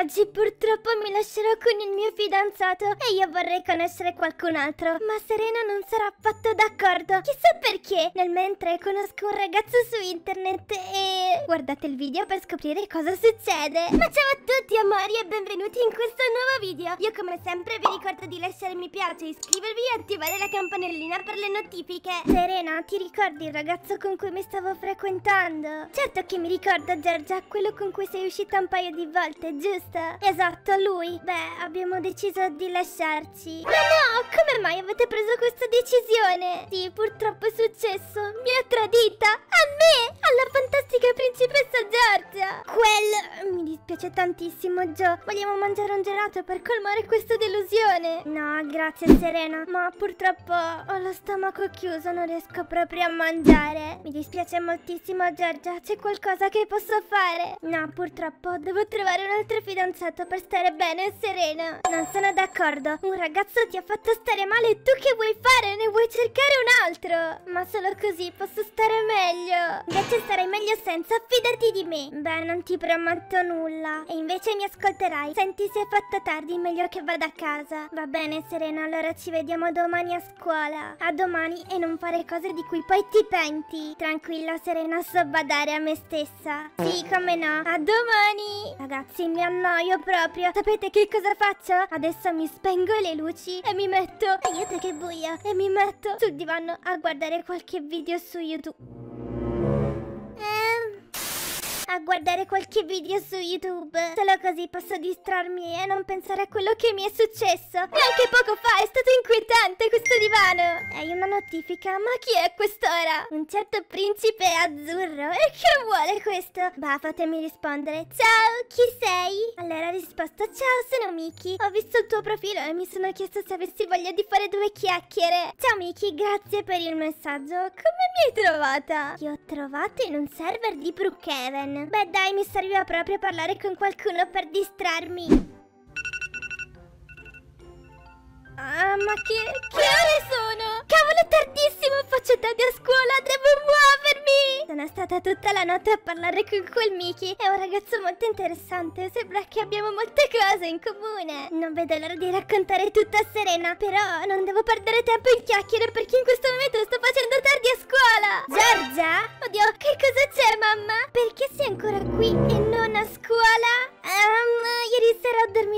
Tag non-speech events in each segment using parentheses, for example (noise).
oggi purtroppo mi lascerò con il mio fidanzato e io vorrei conoscere qualcun altro, ma Serena non sarà affatto d'accordo. Chissà perché, nel mentre conosco un ragazzo su internet e... Guardate il video per scoprire cosa succede. Ma ciao a tutti amori e benvenuti in questo nuovo video. Io come sempre vi ricordo di lasciare mi piace, iscrivervi e attivare la campanellina per le notifiche. Serena, ti ricordi il ragazzo con cui mi stavo frequentando? Certo che mi ricordo Giorgia, quello con cui sei uscita un paio di volte, giusto? Forest. Esatto, lui. Beh, abbiamo deciso di lasciarci. Ma no, come mai avete preso questa decisione? Sì, purtroppo è successo. Mi ha tradita. A me, alla fantastica principessa Giorgia. Quel... mi piace tantissimo, Joe. Vogliamo mangiare un gelato per colmare questa delusione. No, grazie, Serena. Ma purtroppo ho lo stomaco chiuso, non riesco proprio a mangiare. Mi dispiace moltissimo, Giorgia. C'è qualcosa che posso fare? No, purtroppo devo trovare un altro fidanzato per stare bene serena. Non sono d'accordo. Un ragazzo ti ha fatto stare male tu che vuoi fare? Ne vuoi cercare un altro? Ma solo così posso stare meglio. Invece starei meglio senza, fidati di me. Beh, non ti prometto nulla nulla. E invece mi ascolterai. Senti, se è fatto tardi, meglio che vada a casa. Va bene, Serena, allora ci vediamo domani a scuola. A domani e non fare cose di cui poi ti penti. Tranquilla, Serena, so badare a me stessa. Sì, come no. A domani. Ragazzi, mi annoio proprio. Sapete che cosa faccio? Adesso mi spengo le luci e mi metto... Aiuto che buia! E mi metto sul divano a guardare qualche video su YouTube. guardare qualche video su YouTube. Solo così posso distrarmi e non pensare a quello che mi è successo. E anche poco fa è stato incontrato rettifica, ma chi è quest'ora? Un certo principe azzurro, e che vuole questo? Bah, fatemi rispondere. Ciao, chi sei? Allora ha risposto, ciao, sono Miki. Ho visto il tuo profilo e mi sono chiesto se avessi voglia di fare due chiacchiere. Ciao Miki, grazie per il messaggio. Come mi hai trovata? Ti ho trovato in un server di Brookhaven. Beh dai, mi serviva proprio parlare con qualcuno per distrarmi. Ah, ma che, che ore sono? Cavolo, è tardissimo, faccio tardi a scuola, devo muovermi! Sono stata tutta la notte a parlare con quel Miki, è un ragazzo molto interessante, sembra che abbiamo molte cose in comune. Non vedo l'ora di raccontare tutto a Serena, però non devo perdere tempo in chiacchiere perché in questo momento sto facendo tardi a scuola! Giorgia? Oddio, che cosa c'è, mamma? Perché sei ancora qui e non a scuola? Ah!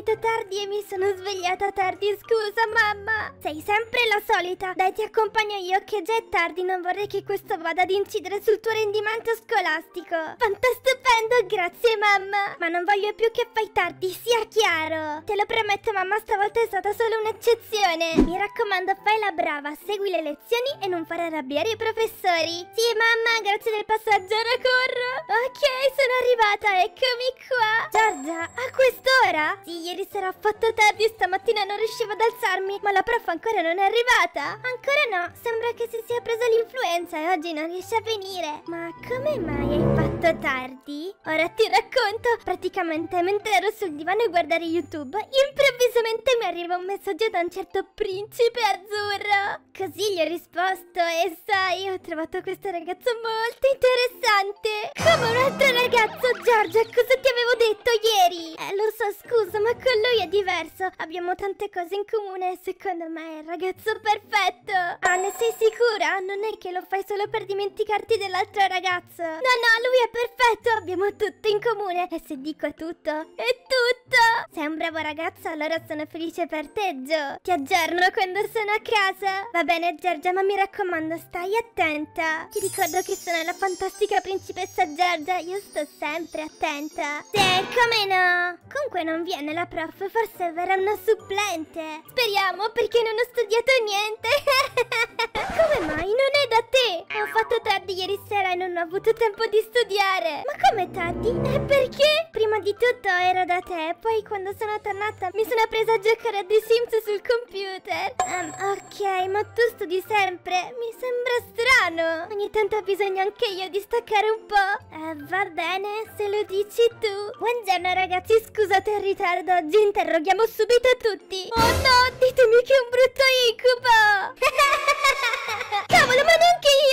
dormito tardi e mi sono svegliata tardi, scusa mamma! Sei sempre la solita! Dai ti accompagno io che già è tardi, non vorrei che questo vada ad incidere sul tuo rendimento scolastico! Fantastupendo, grazie mamma! Ma non voglio più che fai tardi, sia chiaro! Te lo prometto mamma, stavolta è stata solo un'eccezione! Mi raccomando, fai la brava, segui le lezioni e non far arrabbiare i professori! Sì mamma, grazie del passaggio, ora corro! Ok, sono arrivata, eccomi qua! Giorgia, a quest'ora? Sì, io ieri sarà fatto tardi e stamattina non riuscivo ad alzarmi, ma la prof ancora non è arrivata. Ancora no, sembra che si sia presa l'influenza e oggi non riesce a venire. Ma come mai hai fatto tardi? Ora ti racconto. Praticamente mentre ero sul divano a guardare YouTube, improvvisamente mi arriva un messaggio da un certo principe azzurro. Così gli ho risposto e sai, ho trovato questo ragazzo molto interessante. Come un altro ragazzo, Giorgia, cosa ti avevo detto ieri? Eh, lo so, scusa, ma con lui è diverso, abbiamo tante cose in comune Secondo me è il ragazzo perfetto Ah, ne sei sicura? Non è che lo fai solo per dimenticarti dell'altro ragazzo No, no, lui è perfetto, abbiamo tutto in comune E se dico tutto, è tutto sei un bravo ragazzo, allora sono felice per te, Gio. Ti aggiorno quando sono a casa. Va bene, Giorgia, ma mi raccomando, stai attenta. Ti ricordo che sono la fantastica principessa Giorgia. Io sto sempre attenta. Sì, come no? Comunque non viene la prof, forse verrà una supplente. Speriamo, perché non ho studiato niente. (laughs) come mai? Non è da te. Ho fatto tardi ieri sera e non ho avuto tempo di studiare. Ma come tardi? E perché? Prima di tutto ero da te, poi quando sono tornata mi sono presa a giocare a The Sims sul computer. Um, ok, ma tu studi sempre? Mi sembra strano. Ogni tanto ho bisogno anche io di staccare un po'. Uh, va bene, se lo dici tu. Buongiorno ragazzi, scusate il ritardo. Oggi interroghiamo subito tutti. Oh no, ditemi che è un brutto incubo. (laughs) Cavolo, ma neanche io.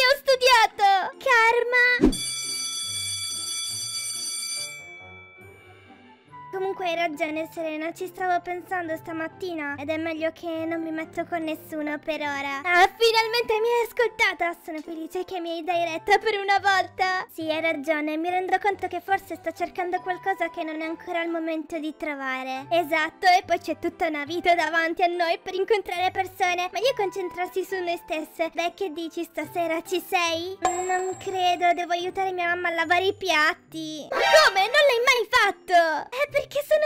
hai ragione Serena, ci stavo pensando stamattina ed è meglio che non mi metto con nessuno per ora. Ah, finalmente mi hai ascoltata! Sono felice che mi hai dai retta per una volta! Sì, hai ragione, mi rendo conto che forse sto cercando qualcosa che non è ancora il momento di trovare. Esatto, e poi c'è tutta una vita davanti a noi per incontrare persone, meglio concentrarsi su noi stesse. Beh, che dici stasera, ci sei? Non credo, devo aiutare mia mamma a lavare i piatti. Ma Come? Non l'hai mai fatto? È eh, perché sono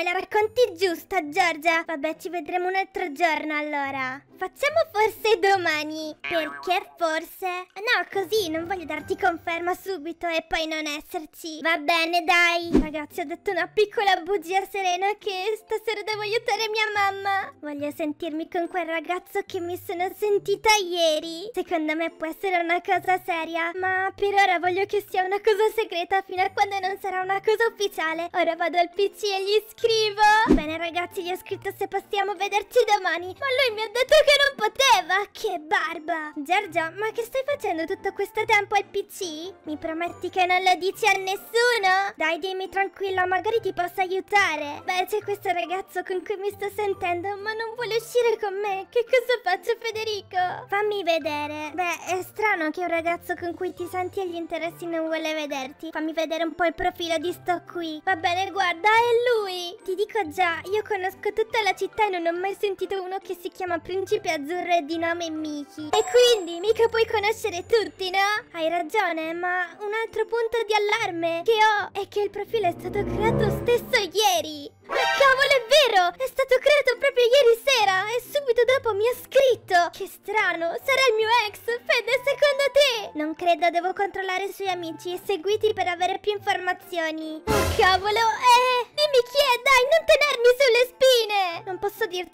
me la racconti giusta, Giorgia. Vabbè, ci vedremo un altro giorno allora. Facciamo forse domani. Perché forse? No, così non voglio darti conferma subito e poi non esserci. Va bene, dai. Ragazzi, ho detto una piccola bugia serena che stasera devo aiutare mia mamma. Voglio sentirmi con quel ragazzo che mi sono sentita ieri. Secondo me può essere una cosa seria, ma per ora voglio che sia una cosa segreta fino a quando non sarà una cosa ufficiale. Ora vado al PC e gli scrivo scrivo! Bene ragazzi, gli ho scritto se possiamo vederci domani, ma lui mi ha detto che non poteva! Che barba! Giorgia, ma che stai facendo tutto questo tempo al PC? Mi prometti che non lo dici a nessuno? Dai, dimmi tranquilla, magari ti posso aiutare! Beh, c'è questo ragazzo con cui mi sto sentendo, ma non vuole uscire con me! Che cosa faccio, Federico? Fammi vedere! Beh, è strano che un ragazzo con cui ti senti agli interessi non vuole vederti. Fammi vedere un po' il profilo di sto qui. Va bene, guarda, è lui! ti dico già, io conosco tutta la città e non ho mai sentito uno che si chiama Principe Azzurro e di nome Miki. E quindi mica puoi conoscere tutti, no? Hai ragione, ma un altro punto di allarme che ho è che il profilo è stato creato stesso ieri. Ma cavolo, è vero! È stato creato proprio ieri sera e subito dopo mi ha scritto! Che strano, sarà il mio ex! Fede, secondo te? Non credo, devo controllare i suoi amici e seguiti per avere più informazioni. Oh, cavolo, eh! Dimmi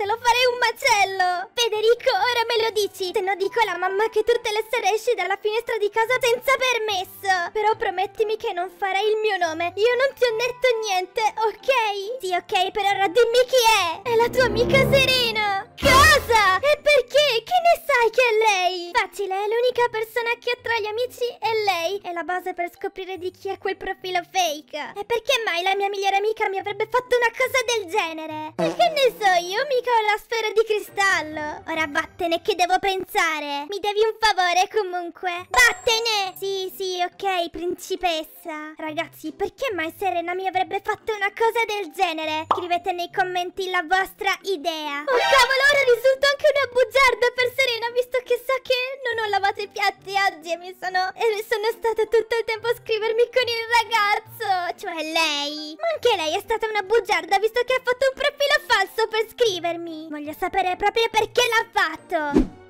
lo farei un macello! Federico, ora me lo dici! Se no dico alla mamma che tutte le sere esci dalla finestra di casa senza permesso! Però promettimi che non farei il mio nome, io non ti ho detto niente, ok? Sì, ok, però ora dimmi chi è! È la tua amica Serena! Dai che è lei! Facile, è l'unica persona che ho tra gli amici è lei. È la base per scoprire di chi è quel profilo fake. E perché mai la mia migliore amica mi avrebbe fatto una cosa del genere? E che ne so io, mica ho la sfera di cristallo. Ora vattene che devo pensare. Mi devi un favore comunque. Vattene! Sì, sì, ok, principessa. Ragazzi, perché mai Serena mi avrebbe fatto una cosa del genere? Scrivete nei commenti la vostra idea. Oh cavolo, ora risulto anche una bugiarda per Serena cucina visto che so che non ho lavato i piatti oggi e mi sono, e sono stata tutto il tempo a scrivermi con il ragazzo, cioè lei. Ma anche lei è stata una bugiarda visto che ha fatto un profilo falso per scrivermi. Voglio sapere proprio perché l'ha fatto.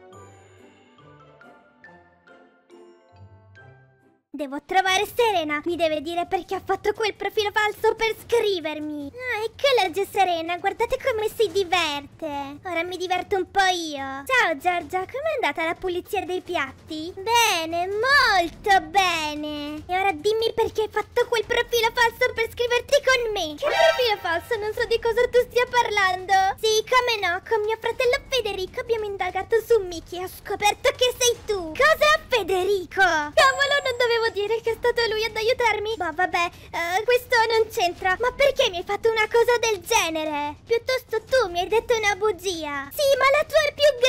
Devo trovare Serena. Mi deve dire perché ha fatto quel profilo falso per scrivermi. Ah, eccola Gio Serena. Guardate come si diverte. Ora mi diverto un po' io. Ciao Giorgia, com'è andata la pulizia dei piatti? Bene, molto bene. E ora dimmi perché hai fatto quel profilo falso per scriverti con me. Che profilo falso? Non so di cosa tu stia parlando. Sì, come no. Con mio fratello Federico abbiamo indagato su Mickey e ho scoperto che sei tu. Cosa Federico? Cavolo, non dovevo Devo dire che è stato lui ad aiutarmi. Ma vabbè, uh, questo non c'entra. Ma perché mi hai fatto una cosa del genere? Piuttosto tu mi hai detto una bugia. Sì, ma la tua è più grande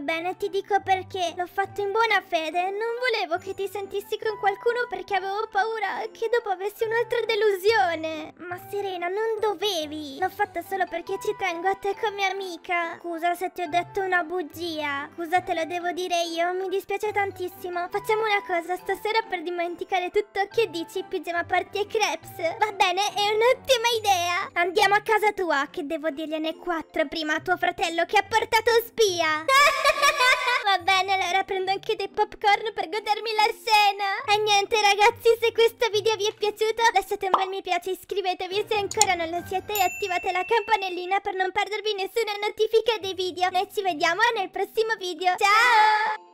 va bene, ti dico perché. L'ho fatto in buona fede. Non volevo che ti sentissi con qualcuno perché avevo paura che dopo avessi un'altra delusione. Ma Serena, non dovevi. L'ho fatto solo perché ci tengo a te come amica. Scusa se ti ho detto una bugia. Scusa, te lo devo dire io. Mi dispiace tantissimo. Facciamo una cosa stasera per dimenticare tutto. Che dici, pigiama party e crepes? Va bene, è un'ottima idea. Andiamo a casa tua, che devo dirgliene quattro prima a tuo fratello che ha portato spia. (laughs) (laughs) Va bene, allora prendo anche dei popcorn per godermi la scena. E niente ragazzi, se questo video vi è piaciuto lasciate un bel mi piace, iscrivetevi se ancora non lo siete e attivate la campanellina per non perdervi nessuna notifica dei video. Noi ci vediamo nel prossimo video. Ciao!